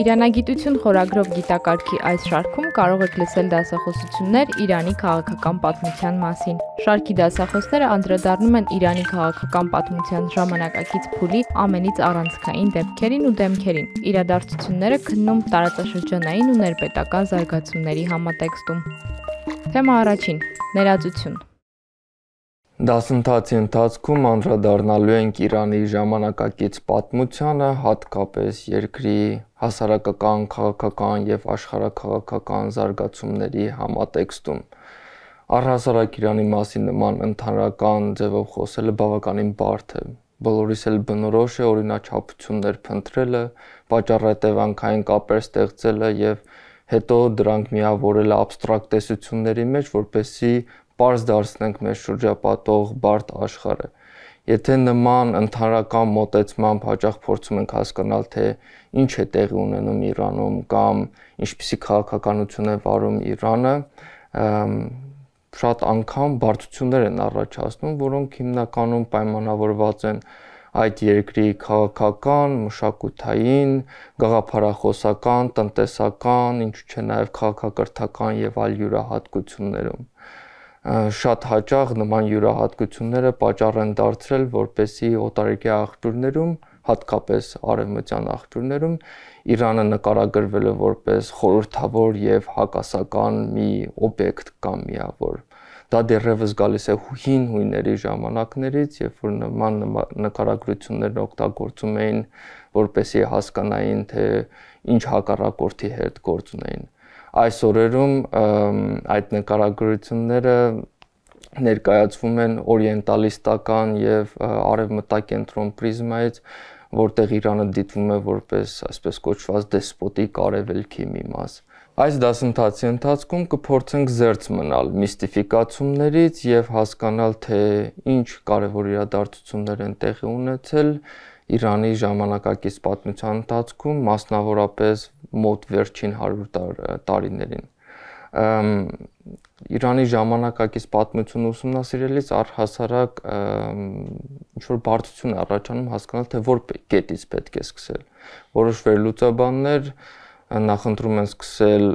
Իրանագիտություն խորագրով գիտակարգի այս շարքում կարող եք լսել դասախոսություններ Իրանի քաղաքական պատմության մասին։ Շարքի դասախոսները անդրադառնում են Իրանի քաղաքական պատմության ժամանակակից փուլի ամենից առանցքային դեպքերին ու դեմքերին։ Իրադարձությունները քննում տարածաշրջանային ու ներպետական զարգացումների համատեքստում։ Թեմա առաջին՝ ներածություն։ Դասընթացի ընթացքում անդրադառնալու ենք Իրանի ժամանակակից պատմությանը, հատկապես երկրի հասարակական, քաղաքական եւ աշխարհակաղաքական զարգացումների համատեքստում։ Առհասարակ Իրանի մասին նման ընդհանրական ձևով խոսելը բավականին բարդ է։ Բոլորիս էլ բնորոշ է օրինաչափություններ փնտրելը, պատճառատևանքային կապեր ստեղծելը եւ հետո դրանք միավորել աբստրակտ տեսությունների մեջ, որպեսզի པարզ դարձնենք մեր շրջապատող բարդ աշխարհը։ Եթե նման ընդհանրական մոտեցմամբ հաճախ փորձում ենք հասկանալ, թե ինչ է տեղի ունենում Իրանում կամ ինչպիսի քաղաքականություն է վարում Իրանը, շատ անգամ բարդություններ են առաջացնում, որոնք հիմնականում պայմանավորված են այդ երկրի քաղաքական, մշակութային, գաղափարախոսական, տնտեսական, ինչու՞ չէ նաև քաղաքակրթական եւ այլ յուրահատկություններում շատ հաճախ նման յուրահատկությունները պատճառ են դարձրել, որպեսի օտարերկրյա աղբյուրներում, հատկապես արևմտյան աղբյուրներում, Իրանը նկարագրվել է որպես խորհրդավոր եւ հակասական մի օբյեկտ կամ միավոր։ Դա դեռևս գալիս է հին հույների ժամանակներից, երբ որ նման նկարագրություններն օգտագործում էին որպեսի հասկանային թե ինչ հակառակորդի հետ գործ ունեին այս օրերում այդ նկարագրությունները ներկայացվում են օրիենտալիստական եւ արևմտակենտրոն պրիզմայից, որտեղ Իրանը դիտվում է որպես այսպես կոչված դեսպոտիկ արևելքի մի մաս։ Այս դասընթացի ընթացքում կփորձենք զերծ մնալ միստիֆիկացումներից եւ հասկանալ թե ինչ կարեւոր իրադարձություններ են տեղի ունեցել, Իրանի ժամանակակից պատմության ընթացքում, մասնավորապես մոտ վերջին 100 տար, տարիներին։ Իրանի ժամանակակից պատմությունը ուսումնասիրելիս առհասարակ ինչ որ բարդություն է առաջանում հասկանալ թե որ կետից պետք է սկսել։ Որոշ վերլուծաբաններ նախընտրում են սկսել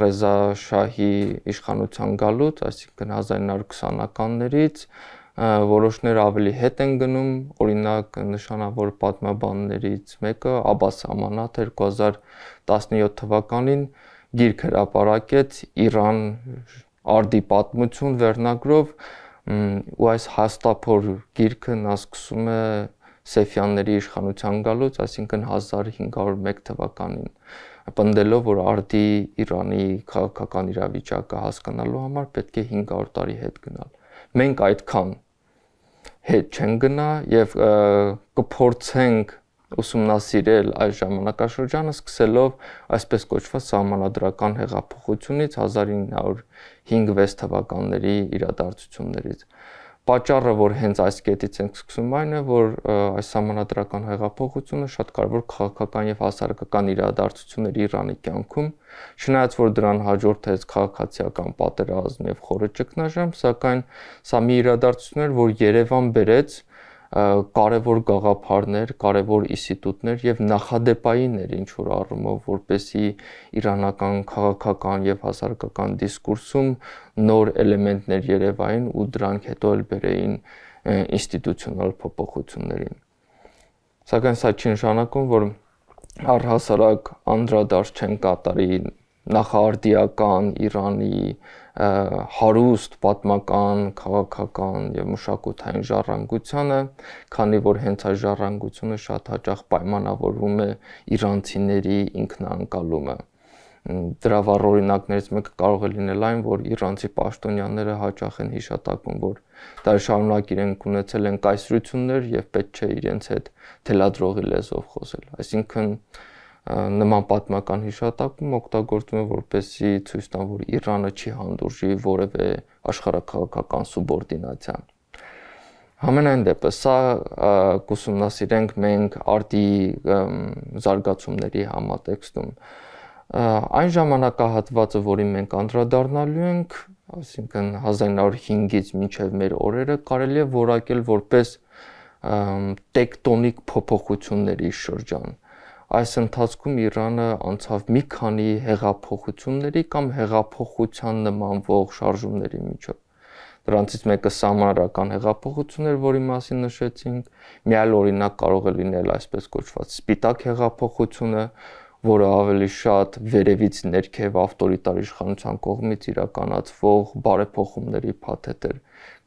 Ռեզա Շահի իշխանության գալուց, այսինքն 1920-ականներից որոշները ավելի հետ են գնում, օրինակ նշանավոր պատմաբաններից մեկը Աբաս Ամանաթ 2017 թվականին գիրք հրապարակեց Իրան արդի պատմություն վերնագրով ու այս հաստափոր գիրքը նա սկսում է Սեֆյանների իշխանության գալուց, այսինքն 1501 թվականին, պնդելով, որ արդի Իրանի քաղաքական իրավիճակը հասկանալու համար պետք է 500 տարի հետ գնալ։ Մենք այդքան հետ չեն գնա եւ կփորձենք ուսումնասիրել այս ժամանակաշրջանը սկսելով այսպես կոչված համանadrական հեղափոխությունից 1905-6 թվականների իրադարձություններից Պաճառը, որ հենց այս կետից ենք սկսում, այն է, որ այս համանդրական հեղափոխությունը շատ կարևոր քաղաքական եւ հասարակական իրադարձություն էր Իրանի կյանքում, չնայած որ դրան հաջորդեց քաղաքացիական պատերազմ եւ խորը ճգնաժամ, սակայն սա մի իրադարձություն էր, որ Երևան բերեց կարևոր գաղափարներ, կարևոր ինստիտուտներ եւ նախադեպայիններ ինչ որ առումով, որպեսի իրանական քաղաքական եւ հասարակական դիսկուրսում նոր էլեմենտներ երևային ու դրանք հետո էլ բերեին ինստիտուցիոնալ փոփոխություններին։ Սակայն սա չի նշանակում, որ առհասարակ անդրադարձ չեն կատարի նախարդիական Իրանի հարուստ պատմական, քաղաքական եւ մշակութային ժառանգությանը, քանի որ հենց այս ժառանգությունը շատ հաճախ պայմանավորվում է իրանցիների ինքնանկալումը։ Դրա վառ օրինակներից մեկը կարող է լինել այն, որ իրանցի պաշտոնյաները հաճախ են հիշատակում, որ դա շարունակ իրենք ունեցել են կայսրություններ եւ պետք չէ իրենց հետ թելադրողի լեզվով խոսել։ Այսինքն նման պատմական հիշատակում օգտագործում են որպեսի ցույց տան, որ Իրանը չի հանդուրժի որևէ աշխարհակաղակական սուբորդինացիան։ Համենայն դեպս սա կուսումնասիրենք մենք արդի զարգացումների համատեքստում։ Այն ժամանակահատվածը, որին մենք անդրադառնալու ենք, այսինքն 1905-ից մինչև մեր օրերը կարելի է որակել որպես տեկտոնիկ փոփոխությունների շրջան այս ընթացքում Իրանը անցավ մի քանի հեղափոխությունների կամ հեղափոխության նմանվող շարժումների միջով։ Դրանցից մեկը համարական հեղափոխությունն էր, որի մասին նշեցինք։ Մի այլ օրինակ կարող է լինել այսպես կոչված սպիտակ հեղափոխությունը, որը ավելի շատ վերևից ներքև ավտորիտար իշխանության կողմից իրականացվող բարեփոխումների փաթեթ էր,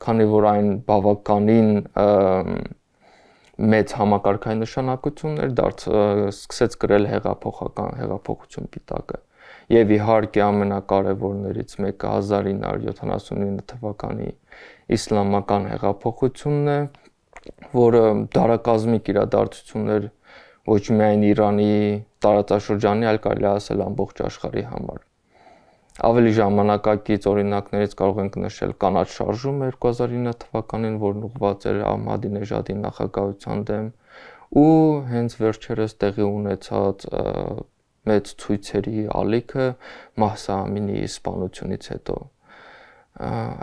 քանի որ այն բավականին և, մեծ համակարգային նշանակություններ դարձ սկսեց գրել հեղափոխական հեղափոխություն պիտակը եւ իհարկե ամենակարևորներից մեկը 1979 թվականի իսլամական հեղափոխությունն է որը դարակազմիկ իրադարձություններ ոչ միայն Իրանի տարածաշրջանի, այլ կարելի ասել ամբողջ աշխարհի համար Ավելի ժամանակակից օրինակներից կարող ենք նշել կանաչ շարժումը 2009 թվականին, որն ուղղված էր Ահմադինեջադի նախագահության դեմ, ու հենց վերջերս տեղի ունեցած մեծ ցույցերի ալիքը Մահսա Ամինիի իսպանությունից հետո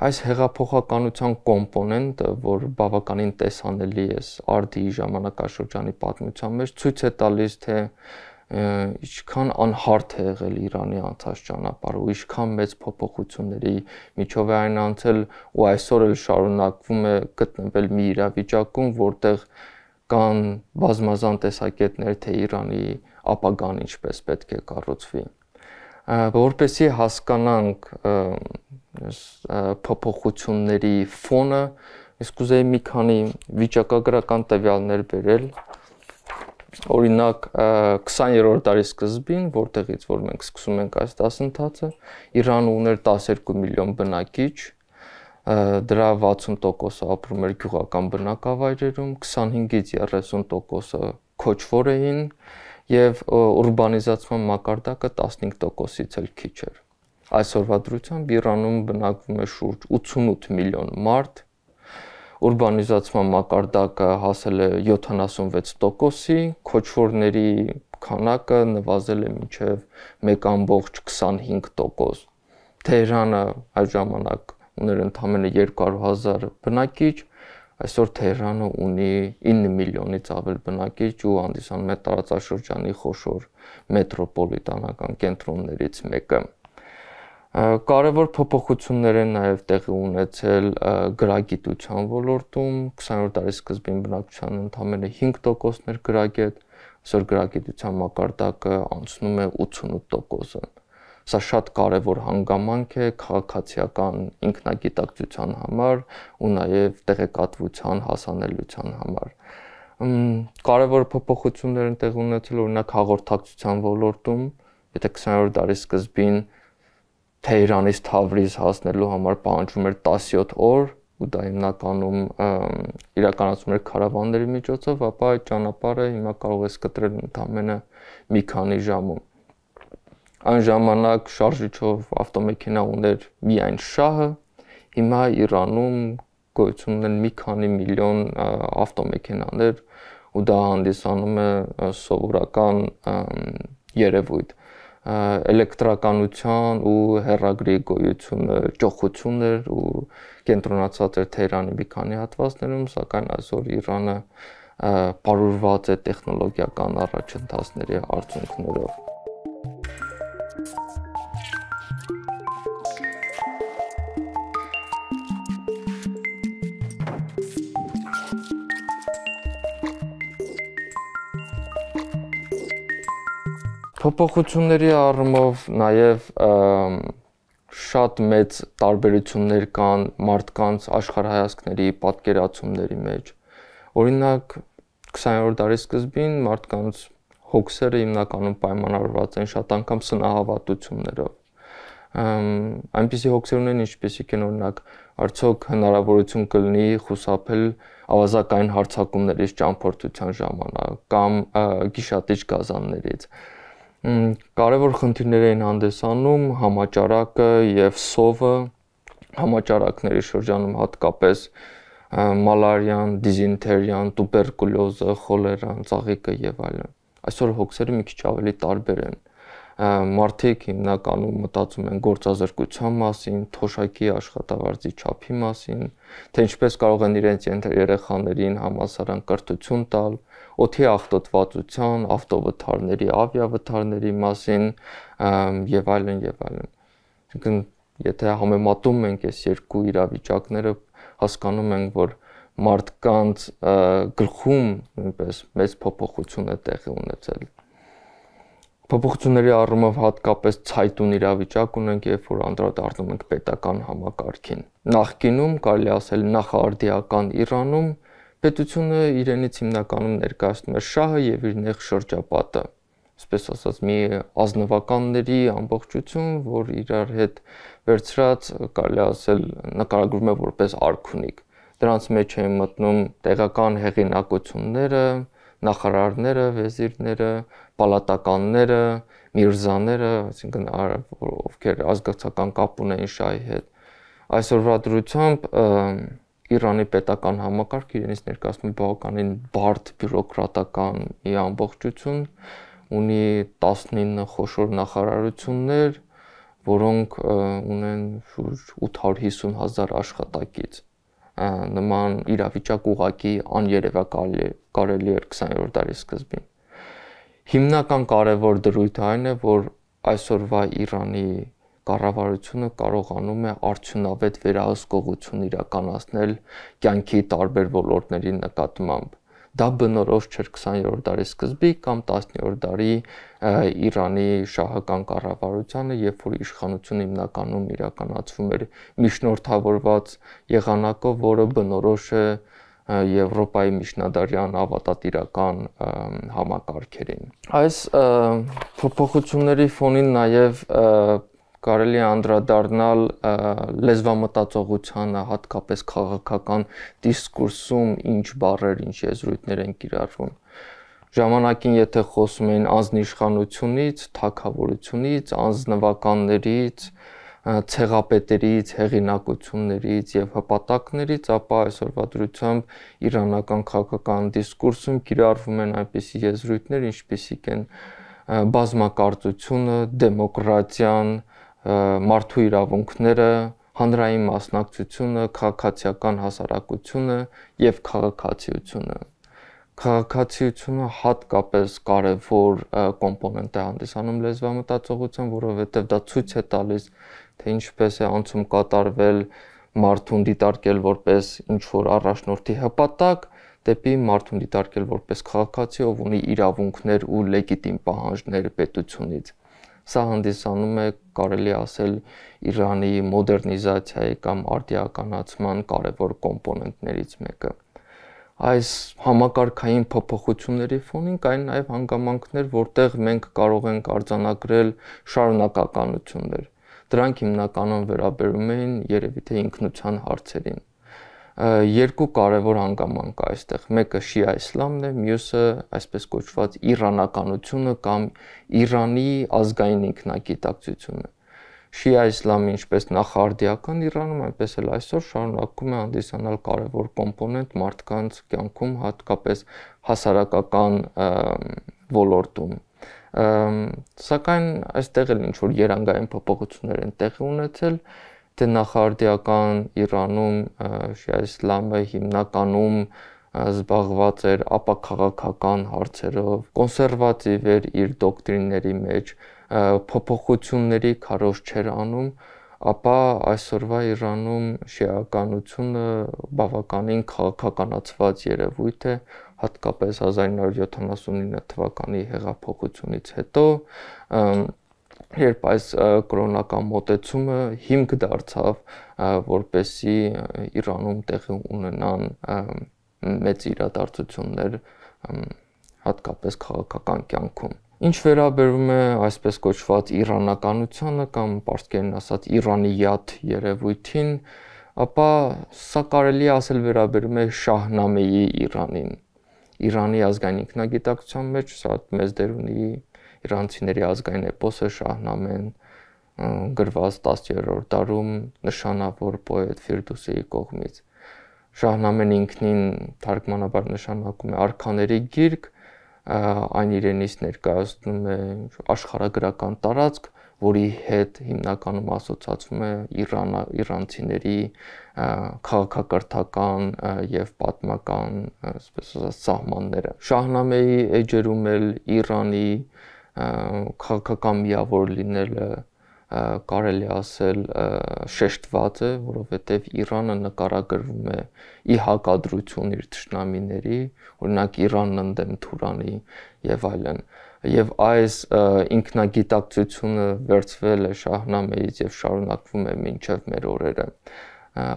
այս հեղափոխականության կոմպոնենտը, որ բավականին տեսանելի է արդի ժամանակաշրջանի պատմության մեջ, ցույց է տալիս, թե ինչքան անհարթ է եղել Իրանի անցած ճանապարհը ու ինչքան մեծ փոփոխությունների միջով է այն անցել ու այսօր էլ շարունակվում է գտնվել մի իրավիճակում, որտեղ կան բազմազան տեսակետներ, թե Իրանի ապագան ինչպես պետք է կառուցվի։ Որպեսի հասկանանք փոփոխությունների ֆոնը, ես կուզեի մի քանի վիճակագրական տվյալներ բերել, օրինակ 20-րդ տարի սկզբին, որտեղից որ մենք սկսում ենք այս դասընթացը, Իրանը ուներ 12 միլիոն բնակիչ, դրա 60%-ը ապրում էր գյուղական բնակավայրերում, 25-ից 30%-ը քոչվոր էին եւ ուրբանիզացման մակարդակը 15%-ից էլ քիչ էր։ Այսօրվա դրությամբ Իրանում բնակվում է շուրջ 88 միլիոն մարդ, ուրբանիզացման մակարդակը հասել է 76%-ի, քոչվորների քանակը նվազել է մինչև 1.25%։ Թեհրանը այդ ժամանակ ուներ ընդամենը 200.000 բնակիչ, այսօր Թեհրանը ունի 9 միլիոնից ավել բնակիչ ու հանդիսանում է տարածաշրջանի խոշոր մետրոպոլիտանական կենտրոններից մեկը։ մեկ Կարևոր փոփոխություններ են նաև տեղի ունեցել գրագիտության ոլորտում։ 20-րդ դարի սկզբին բնակչության ընդամենը 5%-ն էր գրագետ, այսօր գրագիտության մակարդակը անցնում է 88%-ը։ Սա շատ կարևոր հանգամանք է քաղաքացիական ինքնագիտակցության համար ու նաև տեղեկատվության հասանելիության համար կարևոր փոփոխություններ են տեղ ունեցել օրինակ հաղորդակցության ոլորտում, եթե 20-րդ դարի սկզբին Թեհրանից Թավրիզ հասնելու համար պահանջում էր 17 օր ու դա հիմնականում իրականացում էր քարավանների միջոցով, ապա այդ ճանապարհը հիմա կարող ես կտրել ընդամենը մի քանի ժամում։ Այն ժամանակ շարժիչով ավտոմեքենա ուներ միայն շահը, հիմա Իրանում գոյություն ունեն մի քանի միլիոն ավտոմեքենաներ ու դա հանդիսանում է սովորական երևույթ էլեկտրականության ու հերագրի գոյությունը ճոխություն էր ու կենտրոնացած էր Թեհրանի մի քանի հատվածներում, սակայն այսօր Իրանը պարուրված է տեխնոլոգիական առաջընթացների արդյունքներով։ Փոփոխությունների առումով նաև շատ մեծ տարբերություններ կան մարդկանց աշխարհայացքների պատկերացումների մեջ։ Օրինակ 20-րդ դարի սկզբին մարդկանց հոգսերը հիմնականում պայմանավորված են շատ անգամ սնահավատություններով։ Այնպիսի հոգսեր ունեն, ինչպիսիք են օրինակ արդյոք հնարավորություն կլինի խուսափել ավազակային հարցակումներից ճամփորդության ժամանակ կամ գիշատիչ գազաններից։ Ա, կարևոր խնդիրներ էին հանդես անում համաճարակը եւ սովը համաճարակների շրջանում հատկապես մալարիան, դիզենթերիան, տուբերկուլոզը, խոլերան, ծաղիկը եւ այլն։ Այսօր հոգսերը մի քիչ ավելի տարբեր են։ Մարդիկ հիմնականում մտածում են գործազրկության մասին, թոշակի աշխատավարձի չափի մասին, թե ինչպես կարող են իրենց երեխաներին համասարան կրթություն տալ, օթի ախտոտվածության, ավտովթարների, ավիավթարների մասին եւ այլն եւ այլն։ Այսինքն եթե համեմատում ենք այս երկու իրավիճակները, հասկանում ենք, որ մարդկանց գլխում նույնպես մեծ փոփոխություն է տեղի ունեցել։ Փոփոխությունների առումով հատկապես ցայտուն իրավիճակ ունենք, երբ որ անդրադառնում ենք պետական համակարգին։ Նախկինում կարելի ասել նախարդիական Իրանում Պետությունը իրենից հիմնականում ներկայացնում էր շահը եւ իր նեղ շրջապատը, այսպես ասած, մի ազնվականների ամբողջություն, որ իրար հետ վերցրած կարելի ասել նկարագրվում է որպես արքունիկ։ Դրանց մեջ են մտնում տեղական հեղինակությունները, նախարարները, վեզիրները, պալատականները, միրզաները, այսինքն ովքեր ազգացական կապ ունեին շահի հետ։ Այսօրվա դրությամբ Իրանի պետական համակարգը իրենից ներկայացնում է բավականին բարդ բյուրոկրատական ի ամբողջություն, ունի 19 խոշոր նախարարություններ, որոնք ունեն շուրջ 850.000 աշխատակից նման իրավիճակ ուղակի աներևակալի կարելի էր 20-րդ դարի սկզբին։ Հիմնական կարևոր դրույթը այն է, որ այսօրվա Իրանի կառավարությունը կարողանում է արդյունավետ վերահսկողություն իրականացնել կյանքի տարբեր ոլորտների նկատմամբ։ Դա բնորոշ չէր 20-րդ դարի սկզբի կամ 10-րդ դարի Իրանի շահական կառավարությանը, երբ որ իշխանությունը հիմնականում իրականացվում էր միջնորդավորված եղանակով, որը բնորոշ է Եվրոպայի միջնադարյան ավատատիրական համակարգերին։ Այս փոփոխությունների ֆոնին նաև կարելի է անդրադառնալ լեզվամտածողությանը, հատկապես քաղաքական դիսկուրսում ինչ բառեր, ինչ եզրույթներ են կիրառվում։ Ժամանակին եթե խոսում էին անձն իշխանությունից, թակավորությունից, անձնվականներից, ցեղապետերից, հեղինակություններից եւ հպատակներից, ապա այսօրվա դրությամբ իրանական քաղաքական դիսկուրսում կիրառվում են այնպիսի եզրույթներ, ինչպիսիք են բազմակարծությունը, դեմոկրատիան, մարդու իրավունքները, հանրային մասնակցությունը, քաղաքացիական հասարակությունը եւ քաղաքացիությունը։ Քաղաքացիությունը հատկապես կարևոր կոմպոնենտ է հանդիսանում լեզվամտածողության, որովհետեւ դա ցույց է տալիս, թե ինչպես է անցում կատարվել մարդուն դիտարկել որպես ինչ որ առաջնորդի հպատակ դեպի մարդուն դիտարկել որպես քաղաքացի, ով ունի իրավունքներ ու լեգիտիմ պահանջներ պետությունից։ Սա հանդիսանում է, կարելի ասել, Իրանի մոդեռնիզացիայի կամ արդիականացման կարևոր կոմպոնենտներից մեկը։ Այս համակարգային փոփոխությունների ֆոնին կային նաև հանգամանքներ, որտեղ մենք կարող ենք արձանագրել շարունակականություններ։ Դրանք հիմնականում վերաբերում էին երևի թե ինքնության հարցերին երկու կարևոր հանգաման կա այստեղ։ Մեկը շիա իսլամն է, մյուսը այսպես կոչված իրանականությունը կամ Իրանի ազգային ինքնագիտակցությունը։ Շիա իսլամը ինչպես նախարդիական Իրանում, այնպես էլ այսօր շարունակում է հանդիսանալ կարևոր կոմպոնենտ մարդկանց կյանքում, հատկապես հասարակական ոլորտում։ Սակայն այստեղ էլ ինչ որ երանգային փոփոխություններ են տեղի ունեցել, թե նախարդիական Իրանում շիա իսլամը հիմնականում զբաղված էր ապակաղաքական հարցերով, կոնսերվատիվ էր իր դոկտրինների մեջ, փոփոխությունների քարոզ չէր անում, ապա այսօրվա Իրանում շիականությունը բավականին քաղաքականացված երևույթ է, հատկապես 1979 թվականի հեղափոխությունից հետո երբ այս կրոնական մոտեցումը հիմք դարձավ, որպեսի Իրանում տեղի ունենան մեծ իրադարձություններ հատկապես քաղաքական կյանքում։ Ինչ վերաբերում է այսպես կոչված իրանականությանը կամ պարսկերեն ասած իրանիյաթ երևույթին, ապա սա կարելի ասել վերաբերում է Շահնամեի Իրանին։ Իրանի ազգային ինքնագիտակցության մեջ սա մեծ դեր ունի իրանցիների ազգային էպոսը Շահնամեն գրված 10-րդ դարում նշանավոր պոետ Ֆիրդուսեի կողմից։ Շահնամեն ինքնին թարգմանաբար նշանակում է արքաների գիրք, այն իրենից ներկայացնում է աշխարհագրական տարածք, որի հետ հիմնականում ասոցացվում է Իրան Իրանցիների քաղաքակրթական եւ պատմական, այսպես ասած, սահմանները։ Շահնամեի էջերում էլ Իրանի և քաղաքական միավոր լինելը կարելի ասել շեշտված է, որովհետև Իրանը նկարագրվում է ի հակադրություն իր ճշնամիների, օրինակ Իրանն ընդդեմ Թուրանի եւ այլն։ Եվ այս ինքնագիտակցությունը վերծվել է Շահնամեից եւ շարունակվում է մինչեւ մեր օրերը։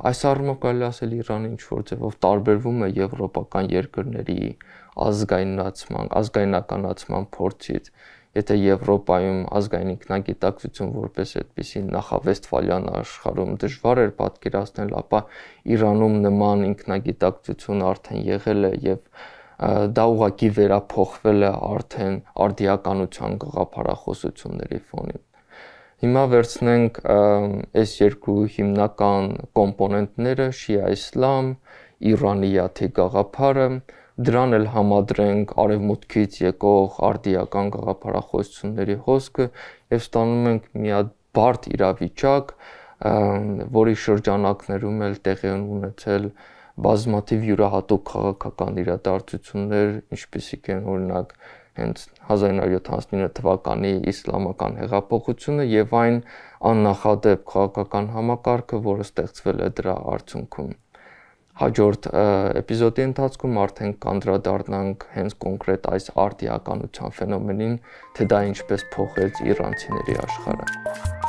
Այս առումով կարելի ասել Իրանը ինչ որ ձևով տարբերվում է եվրոպական երկրների ազգայնացման, ազգայնականացման փորձից եթե Եվրոպայում ազգային ինքնագիտակցություն որպես այդպիսի նախավեստֆալյան աշխարհում դժվար էր պատկերացնել, ապա Իրանում նման ինքնագիտակցություն արդեն եղել է եւ դա ուղակի վերափոխվել է արդեն արդիականության գաղափարախոսությունների ֆոնին։ Հիմա վերցնենք այս երկու հիմնական կոմպոնենտները՝ շիա իսլամ, Իրանիա թե գաղափարը, դրան էլ համադրենք արևմուտքից եկող արդիական գաղափարախոսությունների հոսքը եւ ստանում ենք մի հատ բարդ իրավիճակ, որի շրջանակներում էլ տեղի են ունեցել բազմաթիվ յուրահատուկ քաղաքական իրադարձություններ, ինչպիսիք են օրինակ հենց 1979 թվականի իսլամական հեղափոխությունը եւ այն աննախադեպ քաղաքական համակարգը, որը ստեղծվել է դրա արդյունքում հաջորդ էպիզոդի ընթացքում արդեն կանդրադառնանք հենց կոնկրետ այս արդիականության ֆենոմենին, թե դա ինչպես փոխեց իրանցիների աշխարհը։